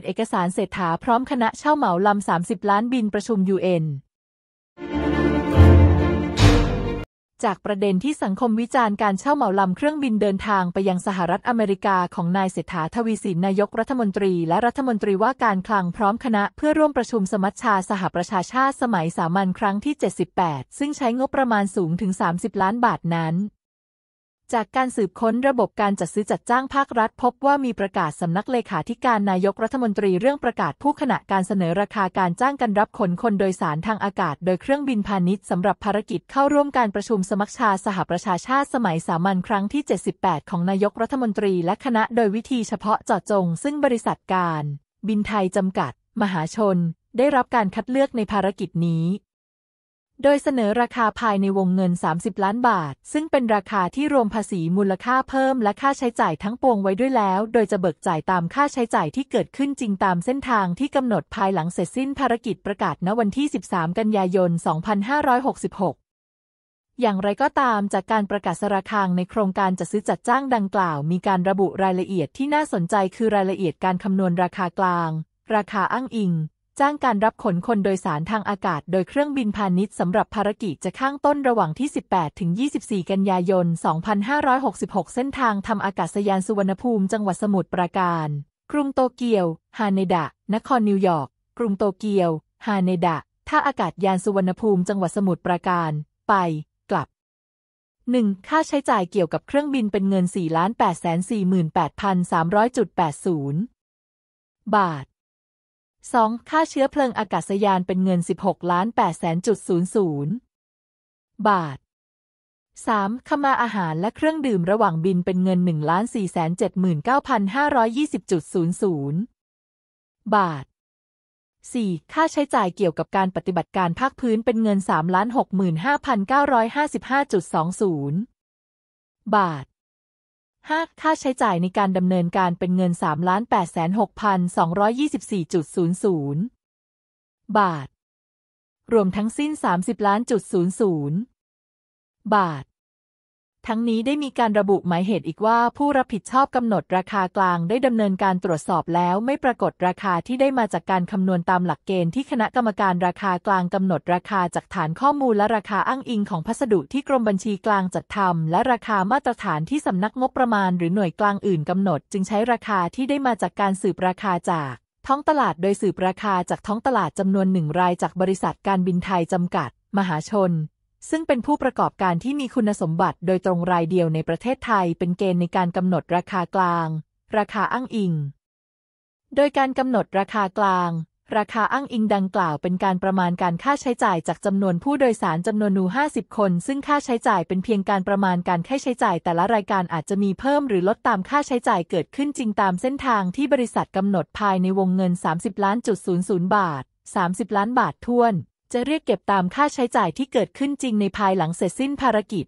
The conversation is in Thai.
ดเอกสารเศรษฐาพร้อมคณะเช่าเหมาลำ30 ล้านบินประชุมยูเอ็นจากประเด็นที่สังคมวิจารณ์การเช่าเหมาลำเครื่องบินเดินทางไปยังสหรัฐอเมริกาของนายเศรษฐาทวีสิน นายกรัฐมนตรี และรัฐมนตรีว่าการคลังพร้อมคณะเพื่อร่วมประชุมสมัชชาสหประชาชาติ สมัยสามัญครั้งที่ 78 ซึ่งใช้งบประมาณสูงถึง 30 ล้านบาทนั้นจากการสืบค้นระบบการจัดซื้อจัดจ้างภาครัฐ พบว่ามีประกาศสำนักเลขาธิการนายกรัฐมนตรีเรื่องประกาศผู้ขณะการเสนอราคาการจ้างการรับขนคนโดยสารทางอากาศโดยเครื่องบินพาณิชย์สำหรับภารกิจเข้าร่วมการประชุมสมัชชาสหประชาชาติสมัยสามัญครั้งที่ 78 ของนายกรัฐมนตรีและคณะโดยวิธีเฉพาะเจาะจงซึ่งบริษัทการบินไทยจำกัด มหาชน ได้รับการคัดเลือกในภารกิจนี้โดยเสนอราคาภายในวงเงิน 30 ล้านบาท ซึ่งเป็นราคาที่รวมภาษีมูลค่าเพิ่มและค่าใช้จ่ายทั้งปวงไว้ด้วยแล้ว โดยจะเบิกจ่ายตามค่าใช้จ่ายที่เกิดขึ้นจริงตามเส้นทางที่กำหนดภายหลังเสร็จสิ้นภารกิจประกาศณวันที่ 13 กันยายน 2566 อย่างไรก็ตามจากการประกาศราคางในโครงการจัดซื้อจัดจ้างดังกล่าว มีการระบุรายละเอียดที่น่าสนใจคือรายละเอียดการคำนวณราคากลาง ราคาอ้างอิงจ้างการรับขนคนโดยสารทางอากาศโดยเครื่องบินพาณิชย์สำหรับภารกิจจะข้างต้นระหว่างที่18 ถึง24 กันยายน 2566 เส้นทางทำอากาศยานสุวรรณภูมิจังหวัดสมุทรปราการ กรุงโตเกียวฮาเนดะนครนิวยอร์กกรุงโตเกียว ฮาเนดะท่าอากาศยานสุวรรณภูมิจังหวัดสมุทรปราการ ไป กลับ 1. ค่าใช้จ่ายเกี่ยวกับเครื่องบินเป็นเงิน4 8 4 8 3 0 0 8 0 บาท 2. ค่าเชื้อเพลิงอากาศยานเป็นเงิน 16ล้าน8แสนจุด00 บาท 3. ขมาอาหารและเครื่องดื่มระหว่างบินเป็นเงิน 1 4 7 9 5 2 0 0บาท 4. ค่าใช้จ่ายเกี่ยวกับการปฏิบัติการภาคพื้นเป็นเงิน 3 6 5 9 5 5 2 0 บาทค่าใช้จ่ายในการดำเนินการเป็นเงิน 3 8 6 2 2 4 0บาท รวมทั้งสิ้น 30 0 0บาททั้งนี้ได้มีการระบุหมายเหตุอีกว่าผู้รับผิดชอบกำหนดราคากลางได้ดำเนินการตรวจสอบแล้วไม่ปรากฏราคาที่ได้มาจากการคำนวณตามหลักเกณฑ์ที่คณะกรรมการราคากลางกำหนดราคาจากฐานข้อมูลและราคาอ้างอิงของพัสดุที่กรมบัญชีกลางจัดทำและราคามาตรฐานที่สำนักงบประมาณหรือหน่วยกลางอื่นกำหนดจึงใช้ราคาที่ได้มาจากการสืบราคาจาก ท้องตลาดโดยสืบราคาจากท้องตลาดจำนวนหนึ่งรายจากบริษัทการบินไทยจำกัด มหาชนซึ่งเป็นผู้ประกอบการที่มีคุณสมบัติโดยตรงรายเดียวในประเทศไทยเป็นเกณฑ์ในการกำหนดราคากลาง ราคาอ้างอิง โดยการกำหนดราคากลาง ราคาอ้างอิงดังกล่าวเป็นการประมาณการค่าใช้จ่ายจากจำนวนผู้โดยสารจำนวนนู50 คน ซึ่งค่าใช้จ่ายเป็นเพียงการประมาณการค่าใช้จ่าย แต่ละรายการอาจจะมีเพิ่ม หรือลดตามค่าใช้จ่ายเกิดขึ้นจริงตามเส้นทางที่บริษัทกำหนดภายในวงเงิน 30ล้านจุดศูนย์บาท 30 ล้านบาทท้วนจะเรียกเก็บตามค่าใช้จ่ายที่เกิดขึ้นจริงในภายหลังเสร็จสิ้นภารกิจ